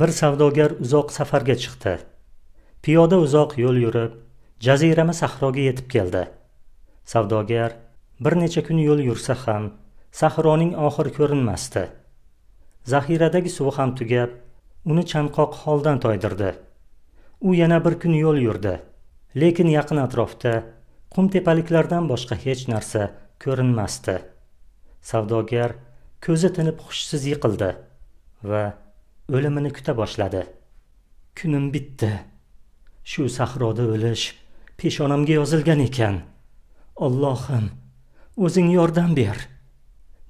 bir savdogar uzoq safarga chiqdi piyoda uzoq yo'l yurib jazirama sahroga yetib keldi savdogar bir necha kun yo'l yursa ham sahroning oxiri ko'rinmasdi zaxiradagi suvi ham tugab uni chanqoq holdan toydirdi u yana bir kun yo'l yurdi lekin yaqin atrofda qum tepaliklardan boshqa hech narsa ko'rinmasdi savdogar ko'zi tinib hushsiz yiqildi va o'limini kuta boshladi kunim bitdi shu sahroda o'lish peshonamga yozilgan ekan ollohim o'zing yordam ber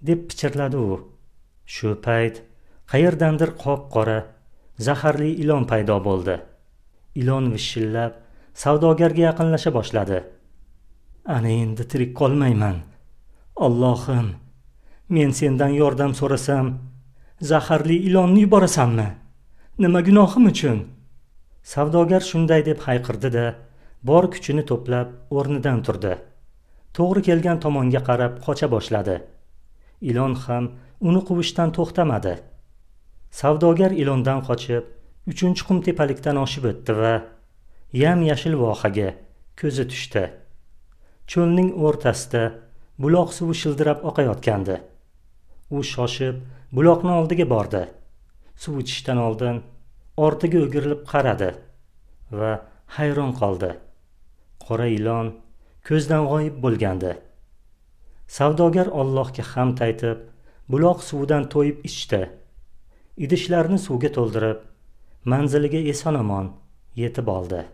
deb pichirladi u shu payt qayerdandir qop qora zaharli ilon paydo bo'ldi ilon vishillab savdogarga yaqinlasha boshladi ana endi tirik qolmayman ollohim men sendan yordam so'rasam zaharli ilonni yuborasanmi nima gunohim uchun savdogar shunday deb hayqirdi da bor kuchini to'plab o'rnidan turdi to'g'ri kelgan tomonga qarab qocha boshladi ilon ham uni quvishdan to'xtamadi savdogar ilondan qochib uchinchi qum tepalikdan oshib o'tdi va yam yashil vohaga ko'zi tushdi cho'lning o'rtasida buloq suvi shildirab oqayotgandi u shoshib buloqni oldiga bordi suv ichishdan oldin ortiga o'girilib qaradi va hayron qoldi qora ilon ko'zdan g'oyib bo'lgandi savdogar ollohga hamd aytib buloq suvidan to'yib ichdi idishlarni suvga to'ldirib manziliga eson omon yetib oldi